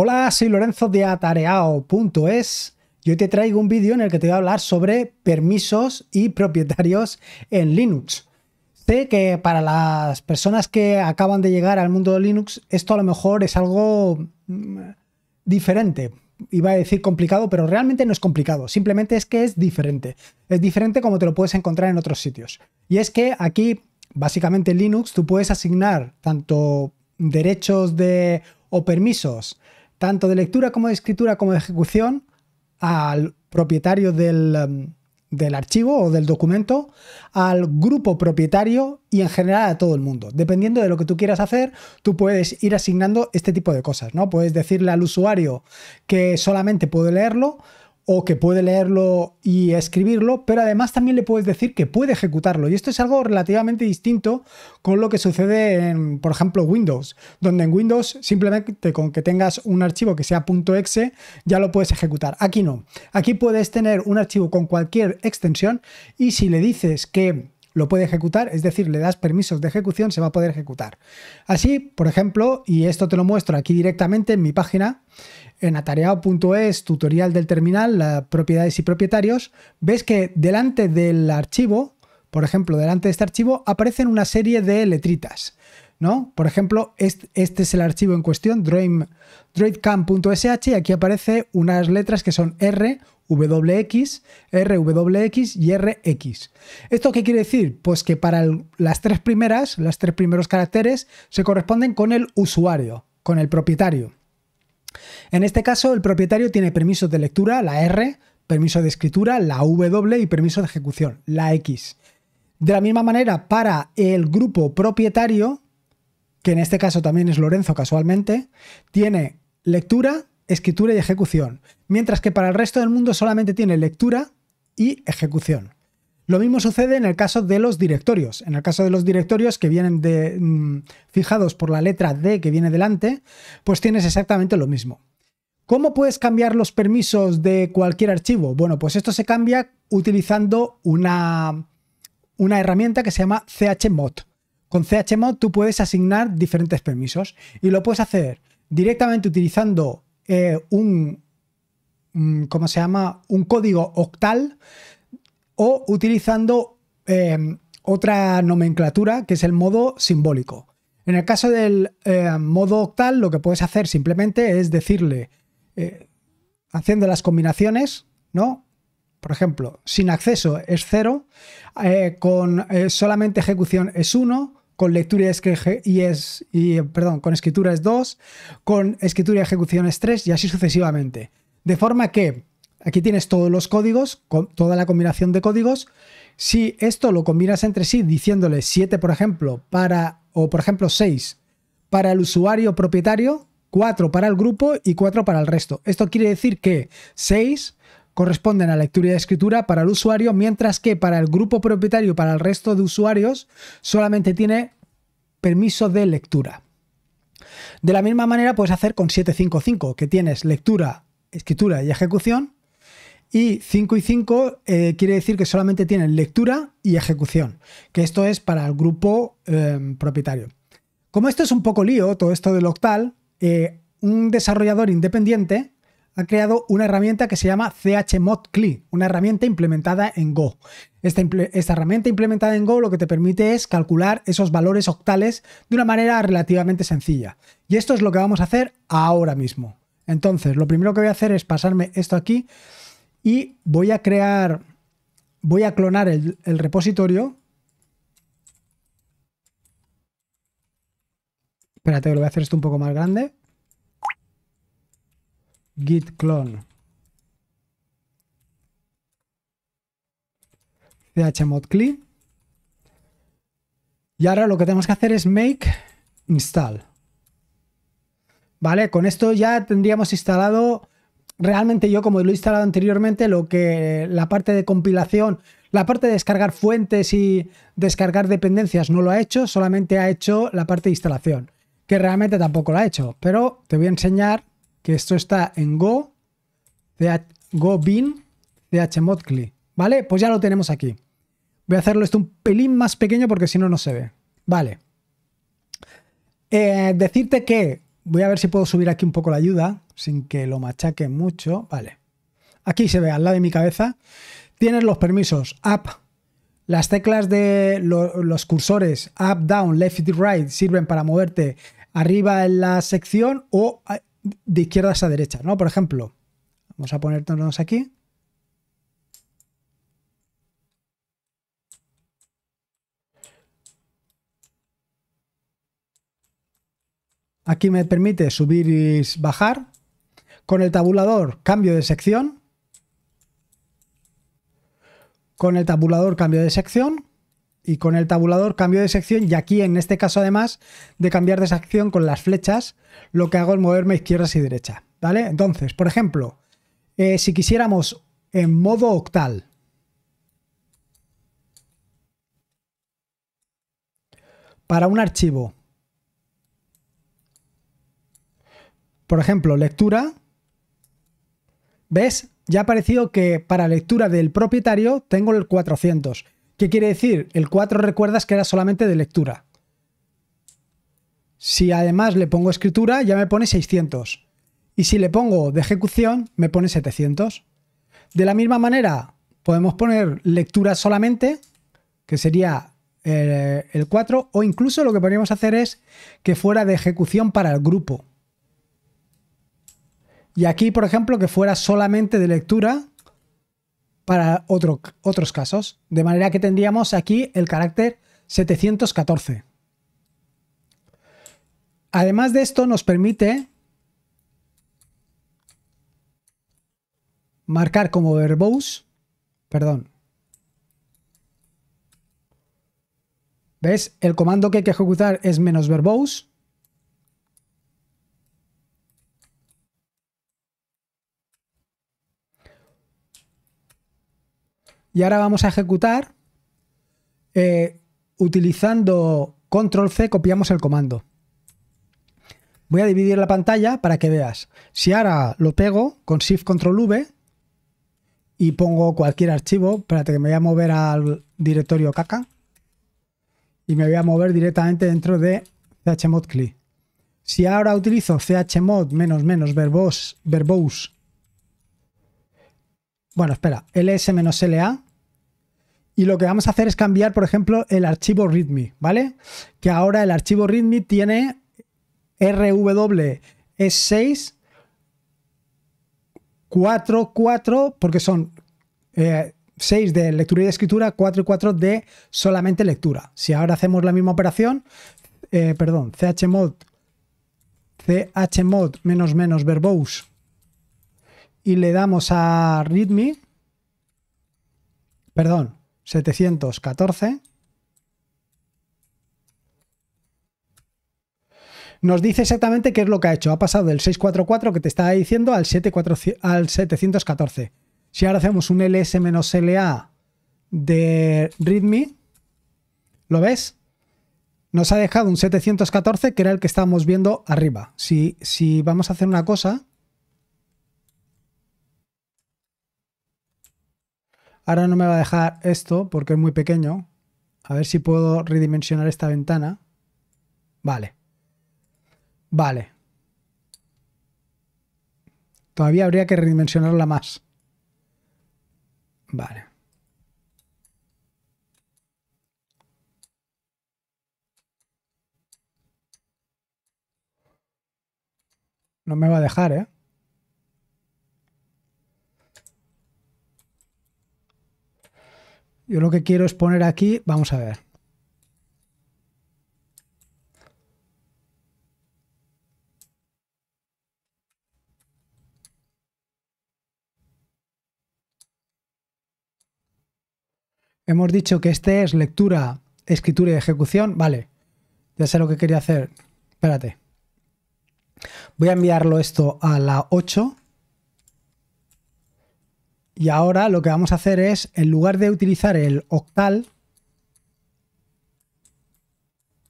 Hola, soy Lorenzo de atareao.es y hoy te traigo un vídeo en el que te voy a hablar sobre permisos y propietarios en Linux. Sé que para las personas que acaban de llegar al mundo de Linux esto a lo mejor es algo mm, diferente. Iba a decir complicado, pero realmente no es complicado, simplemente es que es diferente. Es diferente como te lo puedes encontrar en otros sitios. Y es que aquí, básicamente en Linux, tú puedes asignar tanto derechos de o permisos tanto de lectura como de escritura como de ejecución al propietario em, del, archivo o del documento, al grupo propietario y en general a todo el mundo. Dependiendo de lo que tú quieras hacer, tú puedes ir asignando este tipo de cosas, ¿no? Puedes decirle al usuario que solamente puede leerlo, o que puede leerlo y escribirlo, pero además también le puedes decir que puede ejecutarlo. Y esto es algo relativamente distinto con lo que sucede en, por ejemplo, Windows, donde en Windows simplemente con que tengas un archivo que sea .exe ya lo puedes ejecutar. Aquí no. Aquí puedes tener un archivo con cualquier extensión y si le dices que lo puede ejecutar, es decir, le das permisos de ejecución, se va a poder ejecutar. Así, por ejemplo, y esto te lo muestro aquí directamente en mi página, en atareado.es, tutorial del terminal, propiedades y propietarios, ves que delante del archivo, por ejemplo, delante de este archivo, aparecen una serie de letritas. ¿no? Por ejemplo, este, es el archivo en cuestión, droidcam.sh, y aquí aparece unas letras que son R, WX, RWX y RX. ¿Esto qué quiere decir? Pues que para las tres primeras, los tres primeros caracteres, se corresponden con el usuario, con el propietario. En este caso, el propietario tiene permisos de lectura, la R, permiso de escritura, la W y permiso de ejecución, la X. De la misma manera, para el grupo propietario, que en este caso también es Lorenzo casualmente, tiene lectura, escritura y ejecución, mientras que para el resto del mundo solamente tiene lectura y ejecución. Lo mismo sucede en el caso de los directorios. En el caso de los directorios que vienen de, mm, fijados por la letra D que viene delante, pues tienes exactamente lo mismo. ¿Cómo puedes cambiar los permisos de cualquier archivo? Bueno, pues esto se cambia utilizando una, una herramienta que se llama chmod. Con chmod tú puedes asignar diferentes permisos y lo puedes hacer directamente utilizando eh, un, mm, ¿cómo se llama? Un código octal o utilizando em, otra nomenclatura que es el modo simbólico. En el caso del em, modo octal, lo que puedes hacer simplemente es decirle, eh, haciendo las combinaciones, ¿no? Por ejemplo, sin acceso es 0, eh, con solamente ejecución es uno con lectura y, es, perdón, con escritura es 2, con escritura y ejecución es 3 y así sucesivamente. De forma que aquí tienes todos los códigos, toda la combinación de códigos. Si esto lo combinas entre sí diciéndole 7, por ejemplo, para o por ejemplo 6 para el usuario propietario, 4 para el grupo y 4 para el resto. Esto quiere decir que 6 corresponden a lectura y escritura para el usuario, mientras que para el grupo propietario, para el resto de usuarios, solamente tiene permiso de lectura. De la misma manera puedes hacer con 755, que tienes lectura, escritura y ejecución, y 5 y 5 eh, quiere decir que solamente tienen lectura y ejecución, que esto es para el grupo eh, propietario. Como esto es un poco lío, todo esto del octal, eh, un desarrollador independiente ha creado una herramienta que se llama chmodcli, una herramienta implementada en Go. Esta, herramienta implementada en Go lo que te permite es calcular esos valores octales de una manera relativamente sencilla. Y esto es lo que vamos a hacer ahora mismo. Entonces, lo primero que voy a hacer es pasarme esto aquí y voy a crear, voy a clonar el, el repositorio. Espérate, lo voy a hacer esto un poco más grande git clone chmodcli y ahora lo que tenemos que hacer es make install vale con esto ya tendríamos instalado realmente yo como lo he instalado anteriormente lo que la parte de compilación la parte de descargar fuentes y descargar dependencias no lo ha hecho solamente ha hecho la parte de instalación que realmente tampoco lo ha hecho pero te voy a enseñar que esto está en Go, GoBin, Go Bin, ¿Vale? Pues ya lo tenemos aquí. Voy a hacerlo esto un pelín más pequeño porque si no, no se ve. Vale. Eh, decirte que voy a ver si puedo subir aquí un poco la ayuda sin que lo machaque mucho. Vale. Aquí se ve al lado de mi cabeza. Tienes los permisos up, las teclas de los cursores up, down, left y right sirven para moverte arriba en la sección o de izquierdas a derechas, ¿no? Por ejemplo, vamos a ponernos aquí. Aquí me permite subir y bajar. Con el tabulador cambio de sección. Con el tabulador cambio de sección y con el tabulador cambio de sección y aquí en este caso además de cambiar de sección con las flechas, lo que hago es moverme izquierdas y derecha, ¿vale? Entonces, por ejemplo, eh, si quisiéramos en modo octal, para un archivo, por ejemplo, lectura, ¿ves? Ya ha parecido que para lectura del propietario tengo el 400. ¿Qué quiere decir? El 4 recuerdas que era solamente de lectura. Si además le pongo escritura, ya me pone 600. Y si le pongo de ejecución, me pone 700. De la misma manera, podemos poner lectura solamente, que sería eh, el 4, o incluso lo que podríamos hacer es que fuera de ejecución para el grupo. Y aquí, por ejemplo, que fuera solamente de lectura, para otro, otros casos. De manera que tendríamos aquí el carácter 714. Además de esto nos permite marcar como verbose, perdón, ¿ves? El comando que hay que ejecutar es menos verbose Y ahora vamos a ejecutar eh, utilizando control C, copiamos el comando. Voy a dividir la pantalla para que veas. Si ahora lo pego con Shift Control V y pongo cualquier archivo, espérate que me voy a mover al directorio caca y me voy a mover directamente dentro de chmodcli. Si ahora utilizo chmod menos menos verbose, verbose bueno, espera, ls-la y lo que vamos a hacer es cambiar, por ejemplo, el archivo README, ¿vale? Que ahora el archivo README tiene RWS6 e 4, porque son 6 eh, de lectura y de escritura, 4 y 4 de solamente lectura. Si ahora hacemos la misma operación, eh, perdón, chmod, chmod menos menos verbose y le damos a readme, perdón, 714. Nos dice exactamente qué es lo que ha hecho. Ha pasado del 644 que te estaba diciendo al, 74, al 714. Si ahora hacemos un ls-la de readme, ¿lo ves? Nos ha dejado un 714 que era el que estábamos viendo arriba. Si, si vamos a hacer una cosa, Ahora no me va a dejar esto porque es muy pequeño. A ver si puedo redimensionar esta ventana. Vale. Vale. Todavía habría que redimensionarla más. Vale. No me va a dejar, ¿eh? Yo lo que quiero es poner aquí, vamos a ver. Hemos dicho que este es lectura, escritura y ejecución. Vale, ya sé lo que quería hacer. Espérate. Voy a enviarlo esto a la 8 y ahora lo que vamos a hacer es, en lugar de utilizar el octal,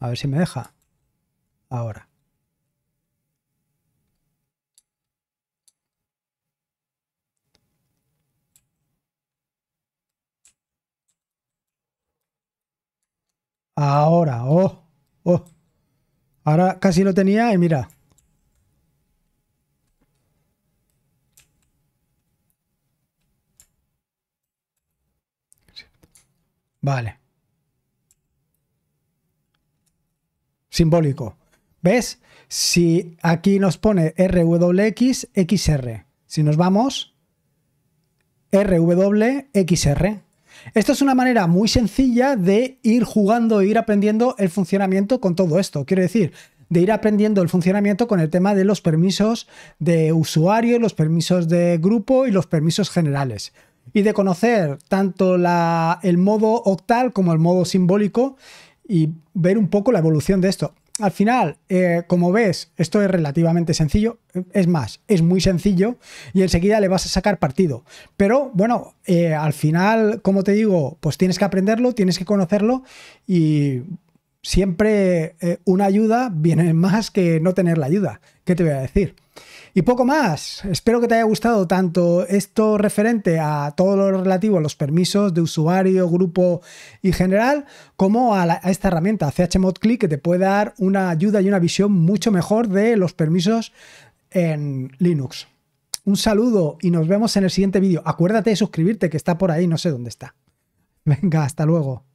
a ver si me deja, ahora. Ahora, oh, oh. Ahora casi lo tenía y mira. Vale. Simbólico. ¿Ves? Si aquí nos pone RWXXR, Si nos vamos, RWXR. Esto es una manera muy sencilla de ir jugando e ir aprendiendo el funcionamiento con todo esto. Quiero decir, de ir aprendiendo el funcionamiento con el tema de los permisos de usuario, los permisos de grupo y los permisos generales y de conocer tanto el modo octal como el modo simbólico y ver un poco la evolución de esto. Al final, eh, como ves, esto es relativamente sencillo, es más, es muy sencillo y enseguida le vas a sacar partido. Pero bueno, eh, al final, como te digo, pues tienes que aprenderlo, tienes que conocerlo y siempre eh, una ayuda viene más que no tener la ayuda. ¿Qué te voy a decir? Y poco más. Espero que te haya gustado tanto esto referente a todo lo relativo a los permisos de usuario, grupo y general, como a, esta herramienta CHMod que te puede dar una ayuda y una visión mucho mejor de los permisos en Linux. Un saludo y nos vemos en el siguiente vídeo. Acuérdate de suscribirte que está por ahí, no sé dónde está. Venga, hasta luego.